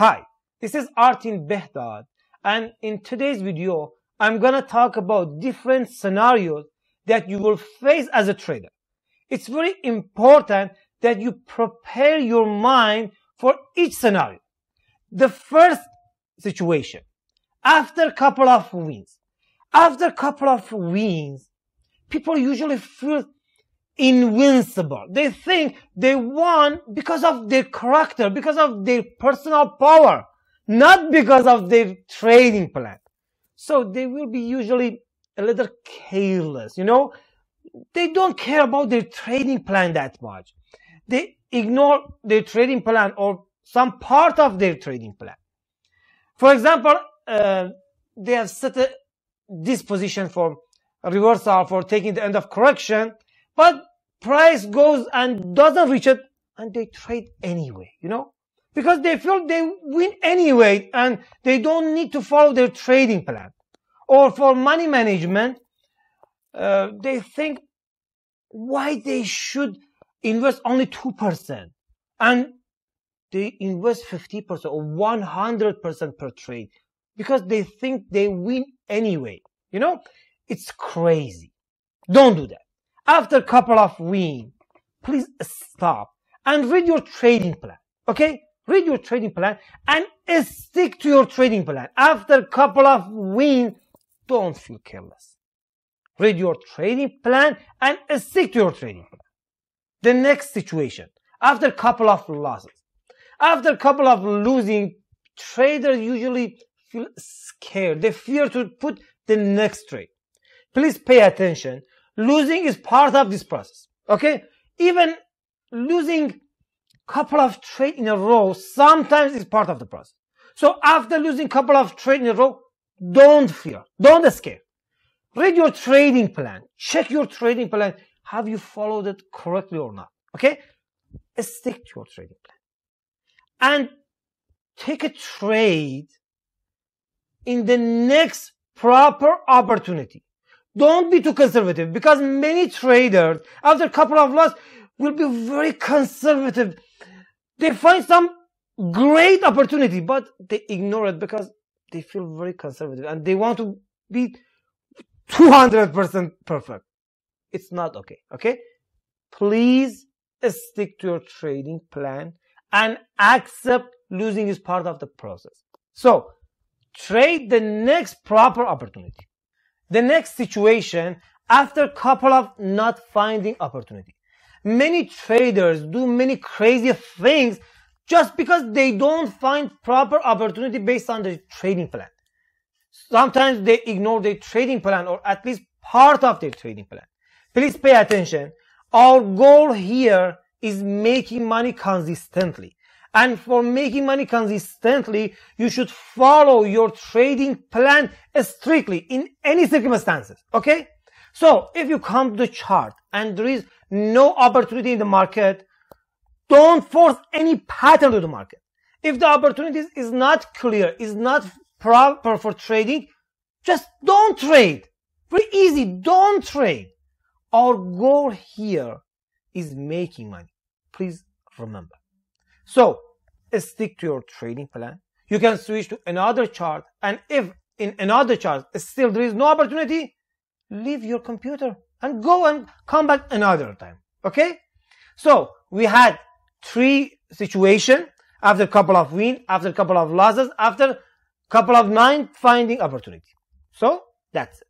Hi, this is Artin Behdad and in today's video, I'm gonna talk about different scenarios that you will face as a trader. It's very important that you prepare your mind for each scenario. The first situation, after a couple of wins, after a couple of wins, people usually feel invincible. They think they won because of their character, because of their personal power, not because of their trading plan. So they will be usually a little careless, you know? They don't care about their trading plan that much. They ignore their trading plan or some part of their trading plan. For example, uh, they have set a, this position for reversal for taking the end of correction but price goes and doesn't reach it and they trade anyway, you know? Because they feel they win anyway and they don't need to follow their trading plan. Or for money management, uh, they think why they should invest only 2% and they invest 50% or 100% per trade because they think they win anyway. You know, it's crazy. Don't do that after a couple of weeks, please stop and read your trading plan. Okay? Read your trading plan and stick to your trading plan. After a couple of weeks, don't feel careless. Read your trading plan and stick to your trading plan. The next situation, after a couple of losses, after a couple of losing, traders usually feel scared. They fear to put the next trade. Please pay attention Losing is part of this process. Okay? Even losing couple of trade in a row sometimes is part of the process. So after losing couple of trade in a row, don't fear. Don't escape. Read your trading plan. Check your trading plan. Have you followed it correctly or not? Okay? Stick to your trading plan. And take a trade in the next proper opportunity. Don't be too conservative because many traders, after a couple of losses, will be very conservative. They find some great opportunity, but they ignore it because they feel very conservative and they want to be 200% perfect. It's not okay. Okay. Please stick to your trading plan and accept losing is part of the process. So trade the next proper opportunity. The next situation, after couple of not finding opportunity. Many traders do many crazy things just because they don't find proper opportunity based on the trading plan. Sometimes they ignore their trading plan or at least part of their trading plan. Please pay attention. Our goal here is making money consistently. And for making money consistently, you should follow your trading plan strictly in any circumstances. Okay? So if you come to the chart and there is no opportunity in the market, don't force any pattern to the market. If the opportunity is not clear, is not proper for trading, just don't trade. Very easy. Don't trade. Our goal here is making money. Please remember. So stick to your trading plan. You can switch to another chart and if in another chart still there is no opportunity, leave your computer and go and come back another time. Okay? So we had three situation after a couple of win, after a couple of losses, after a couple of nine finding opportunity. So that's it.